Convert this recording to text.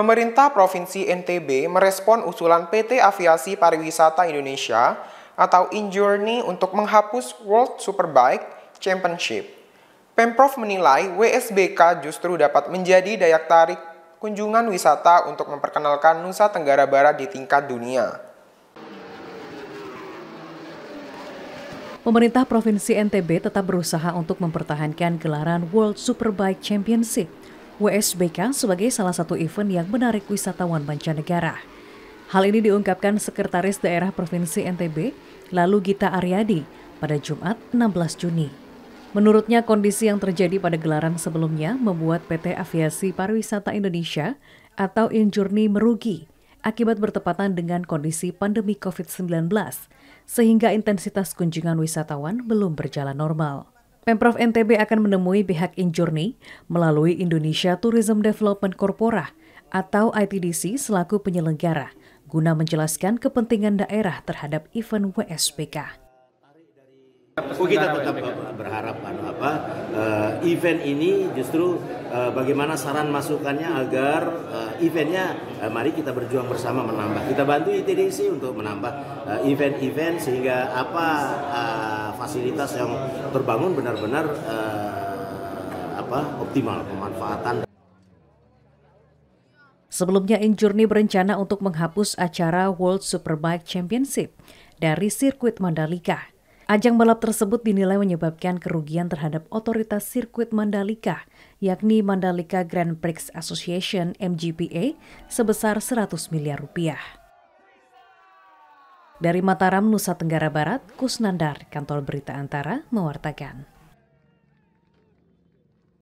Pemerintah Provinsi NTB merespon usulan PT Aviasi Pariwisata Indonesia atau InJourney untuk menghapus World Superbike Championship. Pemprov menilai WSBK justru dapat menjadi daya tarik kunjungan wisata untuk memperkenalkan Nusa Tenggara Barat di tingkat dunia. Pemerintah Provinsi NTB tetap berusaha untuk mempertahankan gelaran World Superbike Championship WSBK sebagai salah satu event yang menarik wisatawan mancanegara. Hal ini diungkapkan Sekretaris Daerah Provinsi NTB, lalu Gita Aryadi, pada Jumat 16 Juni. Menurutnya, kondisi yang terjadi pada gelaran sebelumnya membuat PT Aviasi Pariwisata Indonesia atau Injurni merugi akibat bertepatan dengan kondisi pandemi COVID-19, sehingga intensitas kunjungan wisatawan belum berjalan normal. Pemprov NTB akan menemui pihak Injourney melalui Indonesia Tourism Development Corpora atau ITDC selaku penyelenggara guna menjelaskan kepentingan daerah terhadap event WSPK. Oh, kita tetap berharap apa uh, event ini justru uh, bagaimana saran masukannya agar uh, eventnya uh, mari kita berjuang bersama menambah kita bantu ITDC untuk menambah event-event uh, event -event sehingga apa uh, fasilitas yang terbangun benar-benar eh, apa optimal pemanfaatan. Sebelumnya Injurni berencana untuk menghapus acara World Superbike Championship dari sirkuit Mandalika. Ajang balap tersebut dinilai menyebabkan kerugian terhadap otoritas sirkuit Mandalika, yakni Mandalika Grand Prix Association MGPA sebesar 100 miliar rupiah. Dari Mataram, Nusa Tenggara Barat, Kusnandar, kantor berita antara, mewartakan.